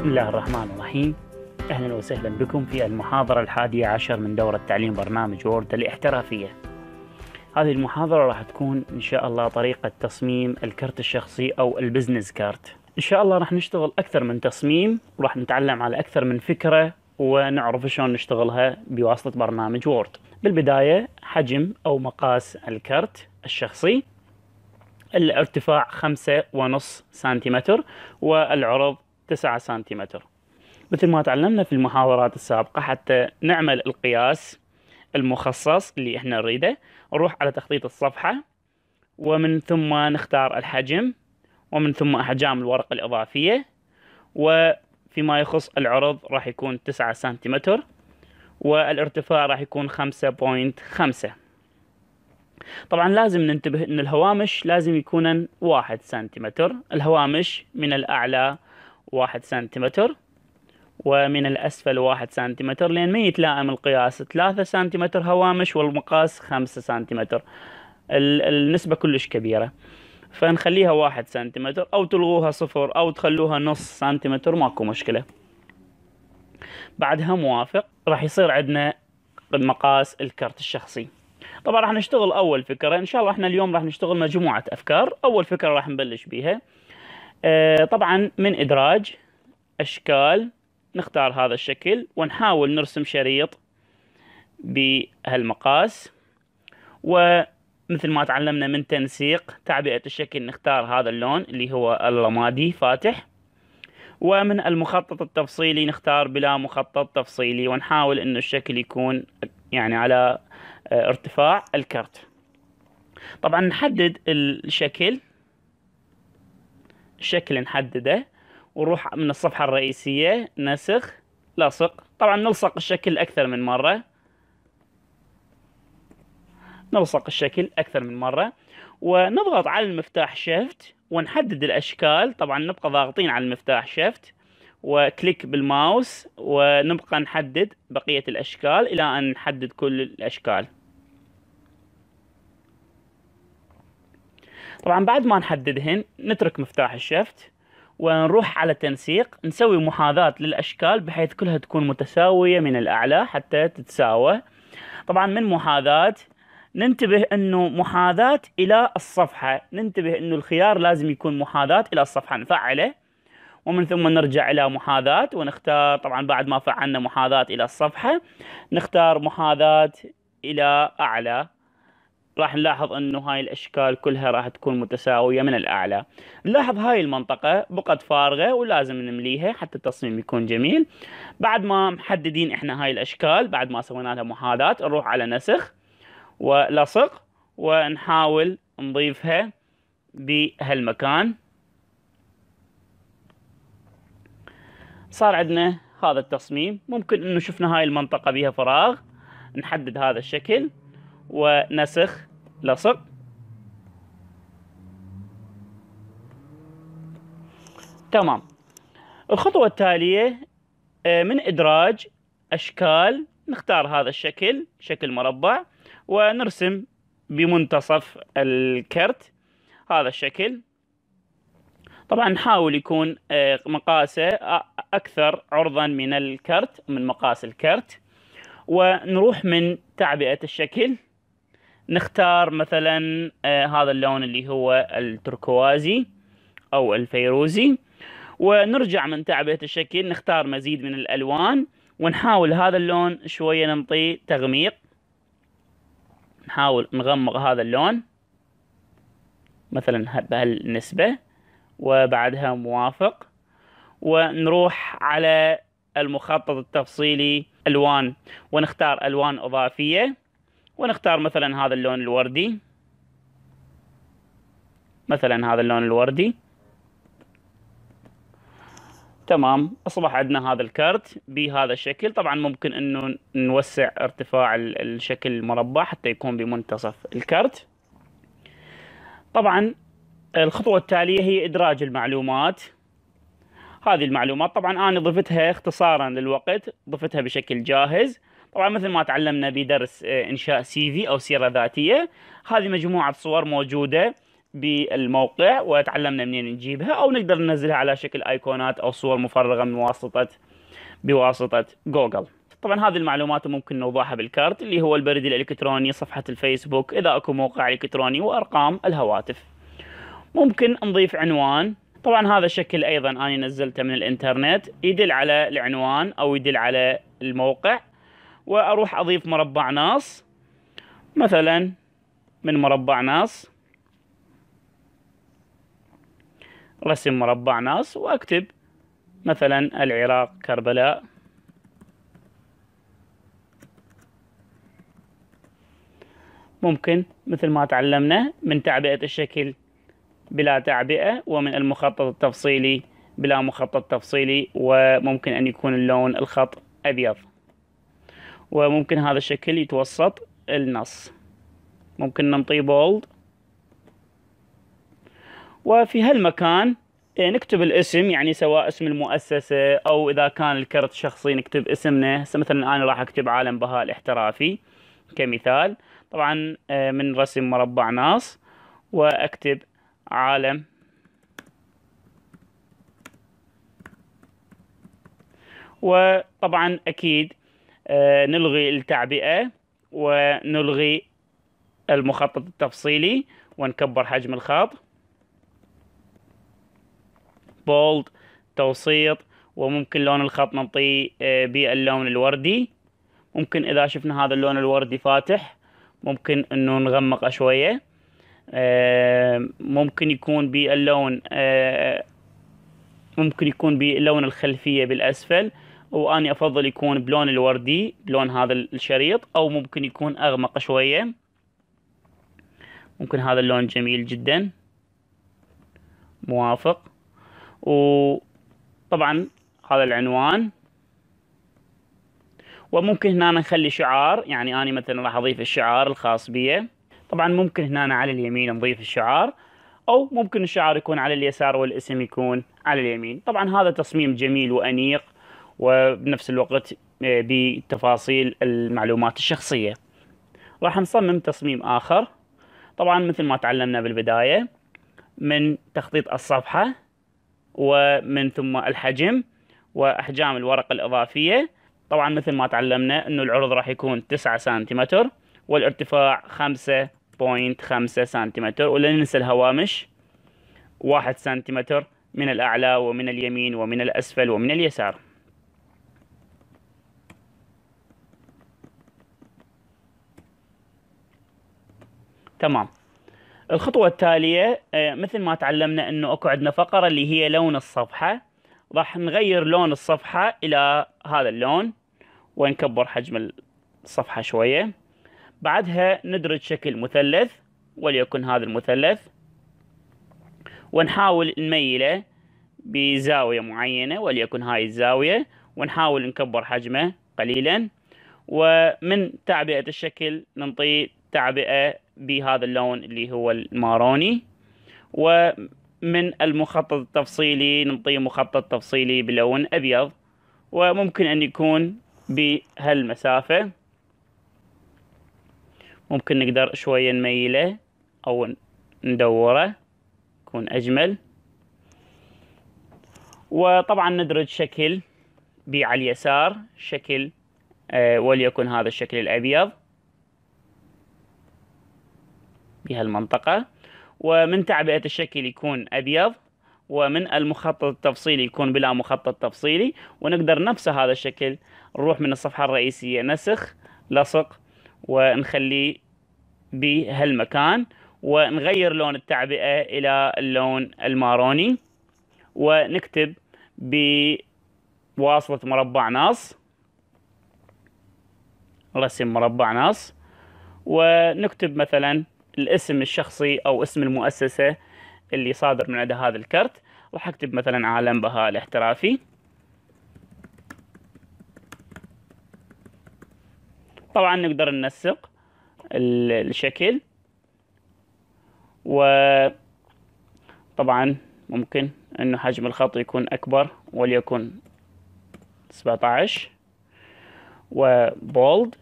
بسم الله الرحمن الرحيم أهلا وسهلا بكم في المحاضرة الحادية عشر من دورة تعليم برنامج وورد الاحترافية هذه المحاضرة راح تكون إن شاء الله طريقة تصميم الكرت الشخصي أو البزنس كارت إن شاء الله راح نشتغل أكثر من تصميم وراح نتعلم على أكثر من فكرة ونعرف شلون نشتغلها بواسطة برنامج وورد بالبداية حجم أو مقاس الكرت الشخصي الارتفاع خمسة ونص سنتيمتر والعرض 9 سنتيمتر مثل ما تعلمنا في المحاضرات السابقة حتى نعمل القياس المخصص اللي احنا نريده نروح على تخطيط الصفحة ومن ثم نختار الحجم ومن ثم أحجام الورقة الإضافية وفيما يخص العرض راح يكون 9 سنتيمتر والارتفاع راح يكون 5.5 طبعا لازم ننتبه ان الهوامش لازم يكونن واحد سنتيمتر الهوامش من الاعلى واحد سنتيمتر ومن الأسفل واحد سنتيمتر لأن ما يتلائم القياس ثلاثة سنتيمتر هوامش والمقاس خمسة سنتيمتر النسبة كلش كبيرة فنخليها واحد سنتيمتر أو تلغوها صفر أو تخلوها نص سنتيمتر ماكو مشكلة بعدها موافق راح يصير عندنا مقاس الكرت الشخصي طبعا راح نشتغل أول فكرة إن شاء الله احنا اليوم راح نشتغل مجموعة أفكار أول فكرة راح نبلش بيها آه، طبعا من إدراج أشكال نختار هذا الشكل ونحاول نرسم شريط بهالمقاس ومثل ما تعلمنا من تنسيق تعبئة الشكل نختار هذا اللون اللي هو الرمادي فاتح ومن المخطط التفصيلي نختار بلا مخطط تفصيلي ونحاول انه الشكل يكون يعني على آه، ارتفاع الكرت طبعا نحدد الشكل شكل نحدده ونروح من الصفحة الرئيسية نسخ لصق طبعا نلصق الشكل أكثر من مرة نلصق الشكل أكثر من مرة ونضغط على المفتاح شيفت ونحدد الأشكال طبعا نبقى ضاغطين على المفتاح شيفت وكليك بالماوس ونبقى نحدد بقية الأشكال إلى أن نحدد كل الأشكال طبعا بعد ما نحددهن نترك مفتاح الشفت ونروح على تنسيق نسوي محاذاة للأشكال بحيث كلها تكون متساوية من الأعلى حتى تتساوى طبعا من محاذاة ننتبه أنه محاذاة إلى الصفحة ننتبه أنه الخيار لازم يكون محاذاة إلى الصفحة نفعله ومن ثم نرجع إلى محاذاة ونختار طبعا بعد ما فعلنا محاذاة إلى الصفحة نختار محاذاة إلى أعلى راح نلاحظ انه هاي الاشكال كلها راح تكون متساويه من الاعلى نلاحظ هاي المنطقه بقت فارغه ولازم نمليها حتى التصميم يكون جميل بعد ما محددين احنا هاي الاشكال بعد ما سوينا لها محاذاه نروح على نسخ ولصق ونحاول نضيفها بهالمكان صار عندنا هذا التصميم ممكن انه شفنا هاي المنطقة بيها فراغ نحدد هذا الشكل ونسخ لصق تمام الخطوة التالية آه، من إدراج أشكال نختار هذا الشكل شكل مربع ونرسم بمنتصف الكرت هذا الشكل طبعا نحاول يكون آه، مقاسه أكثر عرضا من الكرت من مقاس الكرت ونروح من تعبئة الشكل نختار مثلا آه، هذا اللون اللي هو التركوازي او الفيروزي ونرجع من تعبئة الشكل نختار مزيد من الالوان ونحاول هذا اللون شوية نعطيه تغميق نحاول نغمق هذا اللون مثلا بهالنسبة وبعدها موافق ونروح على المخطط التفصيلي الوان ونختار الوان اضافيه ونختار مثلا هذا اللون الوردي مثلا هذا اللون الوردي تمام اصبح عندنا هذا الكرت بهذا الشكل طبعا ممكن انه نوسع ارتفاع الشكل المربع حتى يكون بمنتصف الكرت طبعا الخطوة التالية هي ادراج المعلومات هذه المعلومات طبعا انا ضفتها اختصارا للوقت ضفتها بشكل جاهز طبعا مثل ما تعلمنا بدرس آه، انشاء سي في او سيره ذاتيه هذه مجموعه صور موجوده بالموقع وتعلمنا منين نجيبها او نقدر ننزلها على شكل ايقونات او صور مفرغه من واسطه بواسطه جوجل طبعا هذه المعلومات ممكن نوضحها بالكارت اللي هو البريد الالكتروني صفحه الفيسبوك اذا اكو موقع الكتروني وارقام الهواتف ممكن نضيف عنوان طبعا هذا الشكل ايضا انا نزلته من الانترنت يدل على العنوان او يدل على الموقع واروح اضيف مربع ناص مثلا من مربع ناص رسم مربع ناص واكتب مثلا العراق كربلاء ممكن مثل ما تعلمنا من تعبئة الشكل بلا تعبئة ومن المخطط التفصيلي بلا مخطط تفصيلي وممكن أن يكون اللون الخط أبيض وممكن هذا الشكل يتوسط النص ممكن ننطيه بولد وفي هالمكان إيه، نكتب الاسم يعني سواء اسم المؤسسة أو إذا كان الكرت شخصي نكتب اسمنا مثلا أنا راح أكتب عالم بهاء الاحترافي كمثال طبعا إيه، من رسم مربع ناص وأكتب عالم وطبعا أكيد آه، نلغي التعبئة ونلغي المخطط التفصيلي ونكبر حجم الخط بولد توسيط وممكن لون الخط نعطيه آه، باللون الوردي ممكن اذا شفنا هذا اللون الوردي فاتح ممكن انه نغمقه شويه آه، ممكن يكون باللون ممكن يكون باللون الخلفيه بالاسفل واني افضل يكون بلون الوردي بلون هذا الشريط او ممكن يكون اغمق شوية ممكن هذا اللون جميل جدا موافق وطبعا هذا العنوان وممكن هنا نخلي شعار يعني أنا مثلا راح أضيف الشعار الخاص بي طبعا ممكن هنا على اليمين نضيف الشعار أو ممكن الشعار يكون على اليسار والاسم يكون على اليمين طبعا هذا تصميم جميل وأنيق وبنفس الوقت آه، بتفاصيل المعلومات الشخصية راح نصمم تصميم آخر طبعا مثل ما تعلمنا بالبداية من تخطيط الصفحة ومن ثم الحجم وأحجام الورقة الإضافية طبعا مثل ما تعلمنا أنه العرض راح يكون 9 سنتيمتر والارتفاع 5.5 سنتيمتر ولا ننسى الهوامش 1 سنتيمتر من الأعلى ومن اليمين ومن الأسفل ومن اليسار تمام الخطوة التالية آه، مثل ما تعلمنا انه اكو عندنا فقرة اللي هي لون الصفحة راح نغير لون الصفحة الى هذا اللون ونكبر حجم الصفحة شوية بعدها ندرج شكل مثلث وليكن هذا المثلث ونحاول نميله بزاوية معينة وليكن هاي الزاوية ونحاول نكبر حجمه قليلا ومن تعبئة الشكل ننطي تعبئة بهذا اللون اللي هو الماروني ومن المخطط التفصيلي نعطيه مخطط تفصيلي بلون أبيض وممكن أن يكون بهالمسافة ممكن نقدر شوية نميله أو ندوره يكون أجمل وطبعا ندرج شكل بي على اليسار شكل آه، وليكن هذا الشكل الأبيض في هالمنطقة ومن تعبئة الشكل يكون أبيض ومن المخطط التفصيلي يكون بلا مخطط تفصيلي ونقدر نفس هذا الشكل نروح من الصفحة الرئيسية نسخ لصق ونخليه بهالمكان ونغير لون التعبئة إلى اللون الماروني ونكتب بواسطة مربع ناص رسم مربع ناص ونكتب مثلا الاسم الشخصي او اسم المؤسسه اللي صادر من عند هذا الكرت راح اكتب مثلا عالم بهاء الاحترافي طبعا نقدر ننسق الشكل وطبعا ممكن انه حجم الخط يكون اكبر وليكن 17 وبولد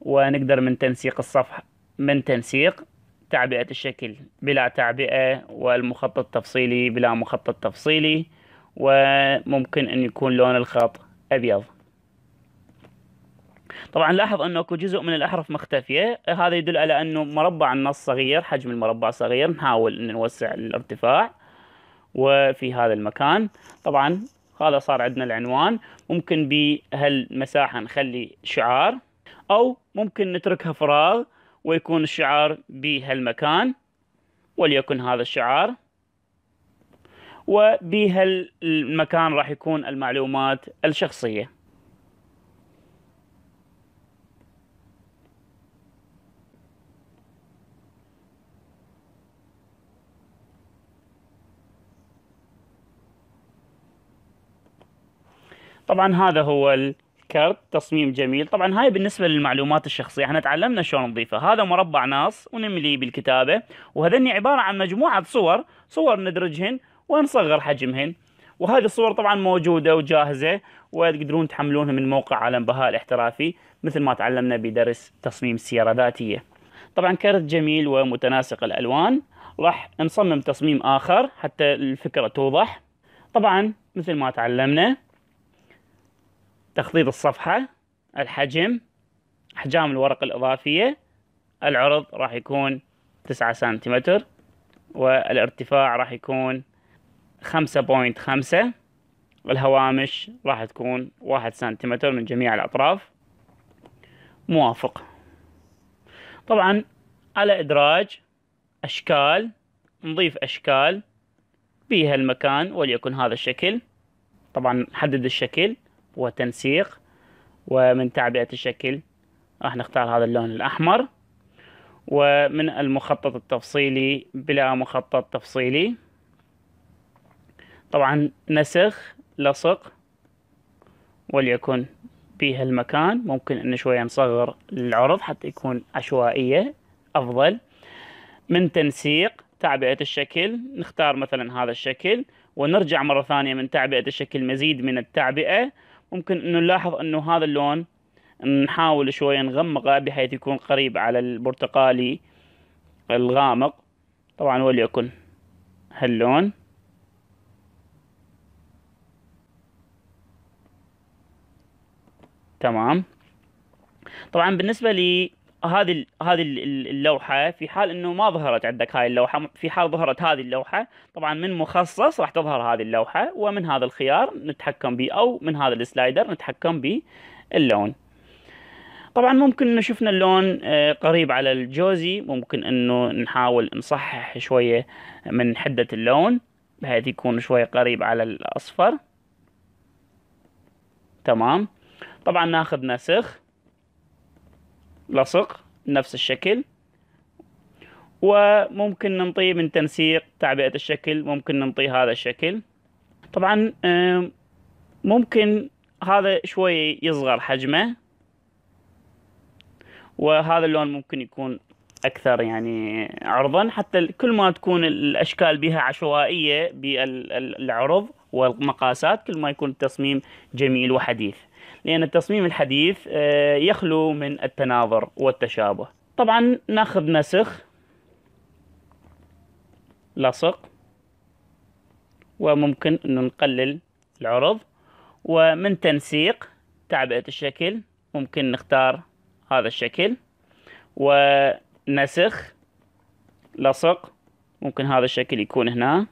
ونقدر من تنسيق الصفحة من تنسيق تعبئة الشكل بلا تعبئة والمخطط تفصيلي بلا مخطط تفصيلي وممكن أن يكون لون الخط أبيض طبعا لاحظ أنه اكو جزء من الأحرف مختفية هذا يدل على أنه مربع النص صغير حجم المربع صغير نحاول أن نوسع الارتفاع وفي هذا المكان طبعا هذا صار عندنا العنوان ممكن بهالمساحة نخلي شعار أو ممكن نتركها فراغ ويكون الشعار بهالمكان وليكن هذا الشعار وبهالمكان راح يكون المعلومات الشخصية طبعا هذا هو كرت تصميم جميل طبعا هاي بالنسبة للمعلومات الشخصية احنا تعلمنا شلون نضيفها هذا مربع ناص ونمليه بالكتابة وهذني عبارة عن مجموعة صور صور ندرجهن ونصغر حجمهن وهذه الصور طبعا موجودة وجاهزة وتقدرون تحملونها من موقع عالم بهاء الاحترافي مثل ما تعلمنا بدرس تصميم سيارة ذاتية طبعا كرت جميل ومتناسق الألوان راح نصمم تصميم آخر حتى الفكرة توضح طبعا مثل ما تعلمنا تخطيط الصفحة الحجم أحجام الورق الإضافية العرض راح يكون تسعة سنتيمتر والارتفاع راح يكون خمسة بوينت خمسة والهوامش راح تكون واحد سنتيمتر من جميع الأطراف موافق طبعا على إدراج أشكال نضيف أشكال بها المكان وليكن هذا الشكل طبعا حدد الشكل وتنسيق ومن تعبئة الشكل راح نختار هذا اللون الأحمر ومن المخطط التفصيلي بلا مخطط تفصيلي طبعا نسخ لصق وليكن بها المكان ممكن ان شوية نصغر العرض حتى يكون عشوائية افضل من تنسيق تعبئة الشكل نختار مثلا هذا الشكل ونرجع مرة ثانية من تعبئة الشكل مزيد من التعبئة ممكن انه نلاحظ انه هذا اللون نحاول شوي نغمقه بحيث يكون قريب على البرتقالي الغامق طبعا وليكن هاللون تمام طبعا بالنسبة لي هذه هذه اللوحه في حال انه ما ظهرت عندك هاي اللوحه في حال ظهرت هذه اللوحه طبعا من مخصص راح تظهر هذه اللوحه ومن هذا الخيار نتحكم به او من هذا السلايدر نتحكم باللون طبعا ممكن انه شفنا اللون آه، قريب على الجوزي ممكن انه نحاول نصحح شويه من حده اللون بحيث يكون شويه قريب على الاصفر تمام طبعا ناخذ نسخ لصق نفس الشكل وممكن ننطيه من تنسيق تعبئة الشكل ممكن ننطيه هذا الشكل طبعا ممكن هذا شوي يصغر حجمه وهذا اللون ممكن يكون اكثر يعني عرضا حتى كل ما تكون الاشكال بها عشوائيه بالعرض والمقاسات كل ما يكون التصميم جميل وحديث لأن التصميم الحديث آه، يخلو من التناظر والتشابه طبعا ناخذ نسخ لصق وممكن أن نقلل العرض ومن تنسيق تعبئة الشكل ممكن نختار هذا الشكل ونسخ لصق ممكن هذا الشكل يكون هنا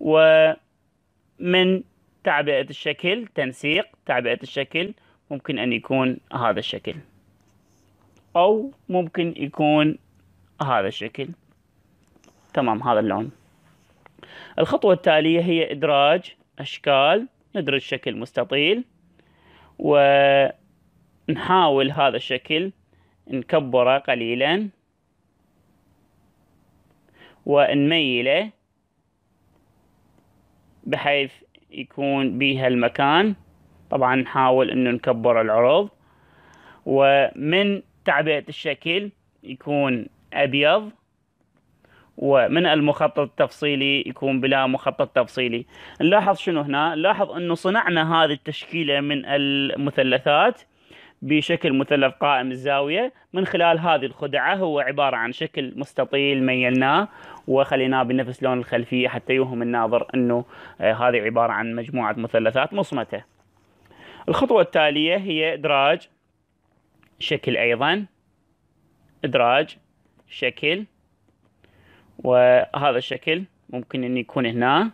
ومن تعبئة الشكل تنسيق تعبئة الشكل ممكن أن يكون هذا الشكل أو ممكن يكون هذا الشكل تمام هذا اللون الخطوة التالية هي إدراج أشكال ندرج شكل مستطيل ونحاول هذا الشكل نكبره قليلا ونميله بحيث يكون بها المكان طبعا نحاول انه نكبر العرض ومن تعبئة الشكل يكون ابيض ومن المخطط التفصيلي يكون بلا مخطط تفصيلي نلاحظ شنو هنا نلاحظ انه صنعنا هذه التشكيلة من المثلثات بشكل مثلث قائم الزاوية من خلال هذه الخدعة هو عبارة عن شكل مستطيل ميلناه وخليناه بنفس لون الخلفية حتى يوهم الناظر أنه آه، هذه عبارة عن مجموعة مثلثات مصمتة الخطوة التالية هي إدراج شكل أيضا إدراج شكل وهذا الشكل ممكن أن يكون هنا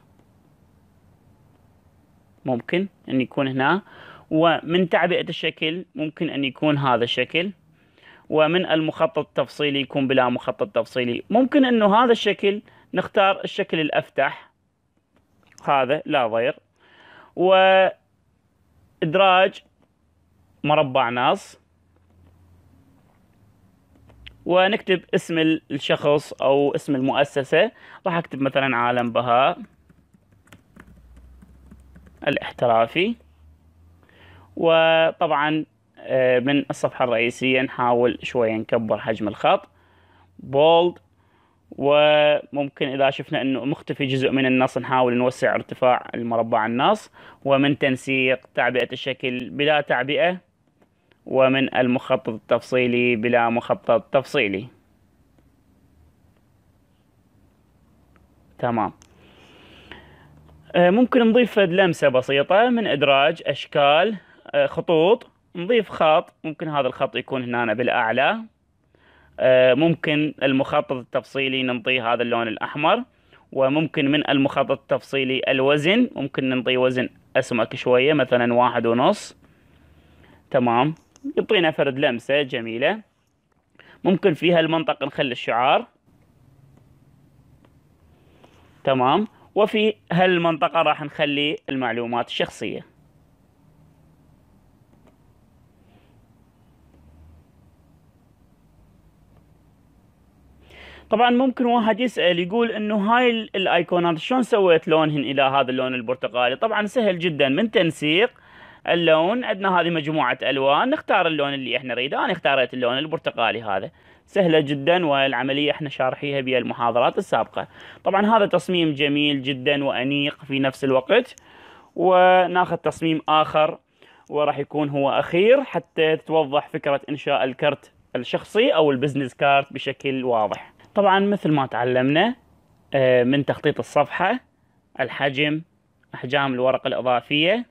ممكن أن يكون هنا ومن تعبئة الشكل ممكن أن يكون هذا الشكل ومن المخطط التفصيلي يكون بلا مخطط تفصيلي ممكن انه هذا الشكل نختار الشكل الافتح هذا لا ضير و ادراج مربع ناص ونكتب اسم الشخص او اسم المؤسسة راح اكتب مثلا عالم بهاء الاحترافي وطبعا آه، من الصفحة الرئيسية نحاول شوية نكبر حجم الخط بولد وممكن إذا شفنا أنه مختفي جزء من النص نحاول نوسع ارتفاع المربع النص ومن تنسيق تعبئة الشكل بلا تعبئة ومن المخطط التفصيلي بلا مخطط تفصيلي تمام آه، ممكن نضيف لمسة بسيطة من إدراج أشكال آه، خطوط نضيف خط ممكن هذا الخط يكون هنا بالاعلى آه، ممكن المخطط التفصيلي ننطي هذا اللون الاحمر وممكن من المخطط التفصيلي الوزن ممكن ننطي وزن اسمك شوية مثلا واحد ونص تمام يعطينا فرد لمسة جميلة ممكن في هالمنطقة نخلي الشعار تمام وفي هالمنطقة راح نخلي المعلومات الشخصية طبعا ممكن واحد يسال يقول انه هاي الايقونات شلون سويت لونهن الى هذا اللون البرتقالي طبعا سهل جدا من تنسيق اللون عندنا هذه مجموعه الوان نختار اللون اللي احنا نريده انا اختاريت اللون البرتقالي هذا سهله جدا والعمليه احنا شارحيها بالمحاضرات السابقه طبعا هذا تصميم جميل جدا وانيق في نفس الوقت وناخذ تصميم اخر وراح يكون هو اخير حتى توضح فكره انشاء الكرت الشخصي او البزنس كارت بشكل واضح طبعا مثل ما تعلمنا آه، من تخطيط الصفحة الحجم أحجام الورقة الإضافية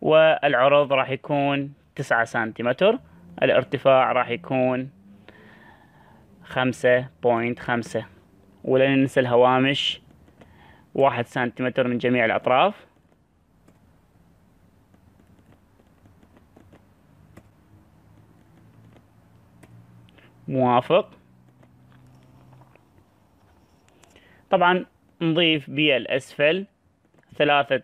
والعرض راح يكون تسعة سنتيمتر الارتفاع راح يكون خمسة بوينت خمسة ولا ننسى الهوامش واحد سنتيمتر من جميع الأطراف موافق طبعا نضيف بالأسفل ثلاثة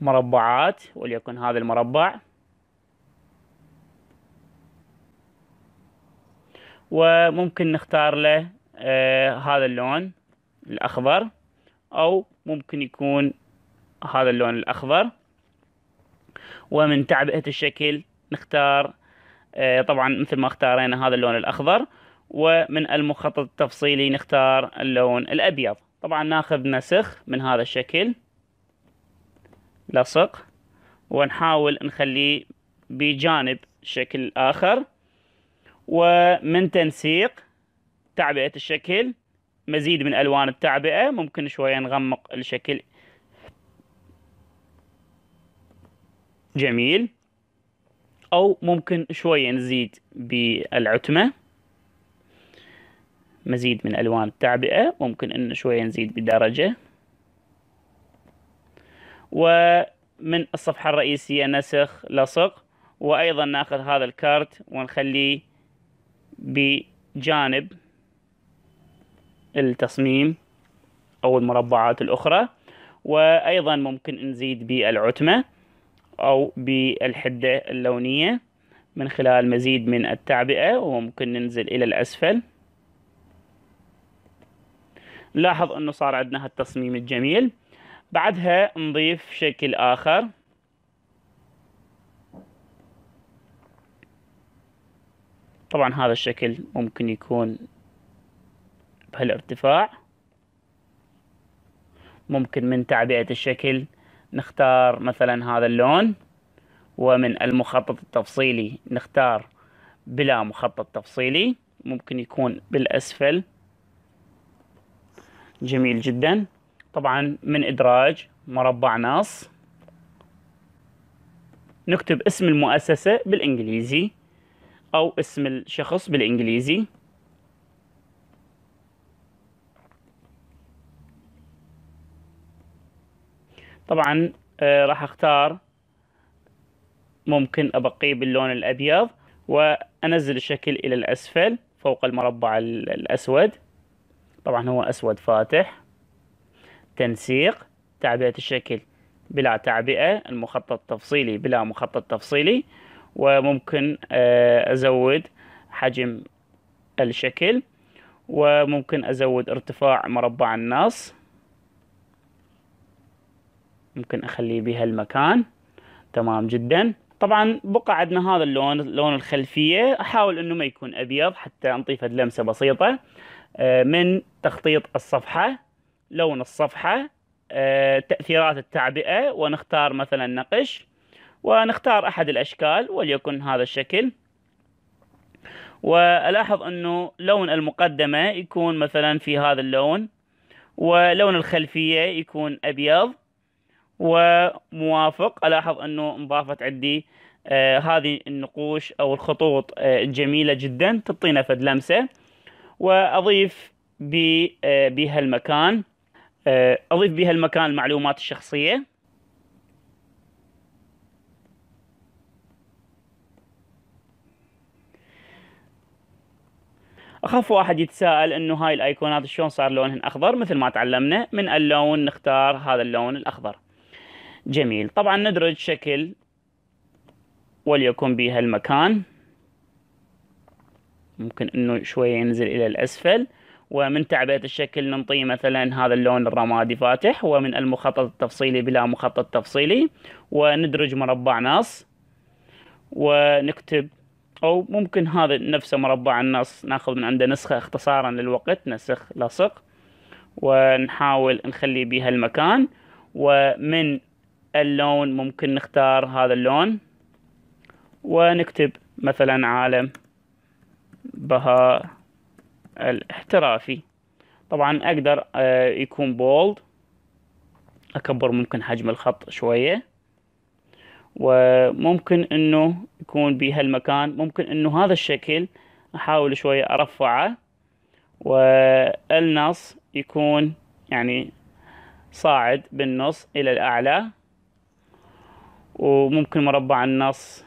مربعات وليكن هذا المربع وممكن نختار له آه هذا اللون الأخضر أو ممكن يكون هذا اللون الأخضر ومن تعبئة الشكل نختار آه طبعا مثل ما اختارينا هذا اللون الأخضر ومن المخطط التفصيلي نختار اللون الأبيض طبعا ناخذ نسخ من هذا الشكل لصق ونحاول نخليه بجانب شكل آخر ومن تنسيق تعبئة الشكل مزيد من ألوان التعبئة ممكن شوية نغمق الشكل جميل أو ممكن شوية نزيد بالعتمة مزيد من ألوان التعبئة ممكن أنه شوية نزيد بدرجة ومن الصفحة الرئيسية نسخ لصق وأيضا ناخذ هذا الكارت ونخليه بجانب التصميم أو المربعات الأخرى وأيضا ممكن نزيد بالعتمة أو بالحدة اللونية من خلال مزيد من التعبئة وممكن ننزل إلى الأسفل نلاحظ انه صار عندنا هالتصميم الجميل بعدها نضيف شكل اخر طبعا هذا الشكل ممكن يكون بهالارتفاع ممكن من تعبئة الشكل نختار مثلا هذا اللون ومن المخطط التفصيلي نختار بلا مخطط تفصيلي ممكن يكون بالأسفل جميل جدا طبعا من إدراج مربع نص نكتب اسم المؤسسة بالإنجليزي أو اسم الشخص بالإنجليزي طبعا آه راح اختار ممكن ابقيه باللون الابيض وانزل الشكل الى الاسفل فوق المربع الاسود طبعا هو أسود فاتح تنسيق تعبئة الشكل بلا تعبئة المخطط تفصيلي بلا مخطط تفصيلي وممكن آه، أزود حجم الشكل وممكن أزود ارتفاع مربع النص ممكن أخليه بهالمكان تمام جدا طبعا بقى عندنا هذا اللون لون الخلفية أحاول أنه ما يكون أبيض حتى نضيفه لمسة بسيطة آه، من تخطيط الصفحة لون الصفحة آه، تأثيرات التعبئة ونختار مثلا نقش ونختار أحد الأشكال وليكن هذا الشكل وألاحظ أنه لون المقدمة يكون مثلا في هذا اللون ولون الخلفية يكون أبيض وموافق ألاحظ أنه انضافت عندي آه، هذه النقوش أو الخطوط الجميلة جميلة جدا تعطينا فد لمسة واضيف آه، بها المكان آه، اضيف بها المكان المعلومات الشخصيه اخاف واحد يتساءل انه هاي الايقونات شلون صار لونهن اخضر مثل ما تعلمنا من اللون نختار هذا اللون الاخضر جميل طبعا ندرج شكل وليكن بها المكان ممكن انه شوية ينزل الى الاسفل ومن تعبئة الشكل ننطيه مثلا هذا اللون الرمادي فاتح ومن المخطط التفصيلي بلا مخطط تفصيلي وندرج مربع نص ونكتب او ممكن هذا نفسه مربع النص ناخذ من عنده نسخة اختصارا للوقت نسخ لصق ونحاول نخلي بها المكان ومن اللون ممكن نختار هذا اللون ونكتب مثلا عالم البهاء الاحترافي طبعا اقدر آه، يكون بولد اكبر ممكن حجم الخط شوية وممكن انه يكون بهالمكان ممكن انه هذا الشكل احاول شوية ارفعه والنص يكون يعني صاعد بالنص الى الاعلى وممكن مربع النص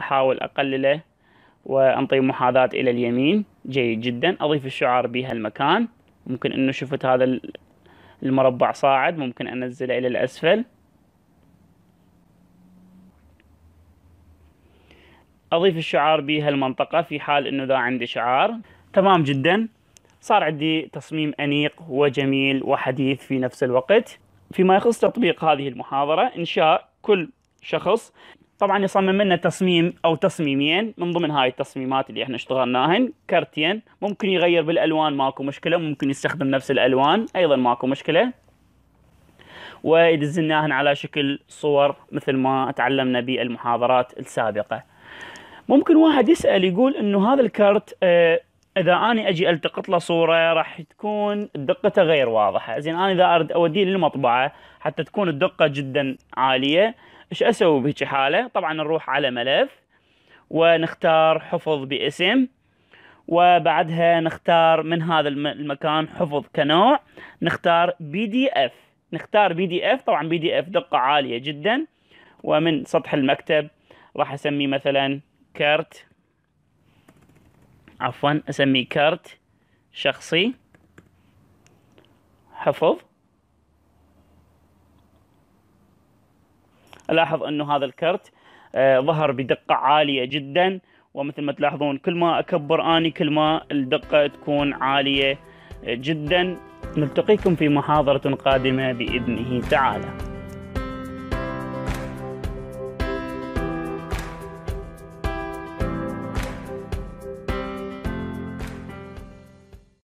احاول اقلله وانطي محاذاة الى اليمين جيد جدا اضيف الشعر بهالمكان ممكن انه شفت هذا المربع صاعد ممكن انزله الى الاسفل اضيف الشعار بهالمنطقة في حال انه ذا عندي شعار تمام جدا صار عندي تصميم انيق وجميل وحديث في نفس الوقت فيما يخص تطبيق هذه المحاضرة انشاء كل شخص طبعا يصمم لنا تصميم او تصميمين من ضمن هاي التصميمات اللي احنا اشتغلناهن كرتين ممكن يغير بالالوان ماكو مشكله ممكن يستخدم نفس الالوان ايضا ماكو مشكله ويدزلناهن على شكل صور مثل ما تعلمنا بالمحاضرات السابقه ممكن واحد يسال يقول انه هذا الكرت آه، اذا انا اجي التقط له صوره راح تكون دقته غير واضحه زين انا اذا اريد اوديه للمطبعه حتى تكون الدقه جدا عاليه ايش اسوي بهيك حاله طبعا نروح على ملف ونختار حفظ باسم وبعدها نختار من هذا المكان حفظ كنوع نختار بي دي اف نختار بي دي اف طبعا بي دي اف دقة عالية جدا ومن سطح المكتب راح اسمي مثلا كارت عفوا اسمي كارت شخصي حفظ الاحظ انه هذا الكرت آه، ظهر بدقة عالية جدا ومثل ما تلاحظون كل ما اكبر اني كل ما الدقة تكون عالية جدا نلتقيكم في محاضرة قادمة بإذنه تعالى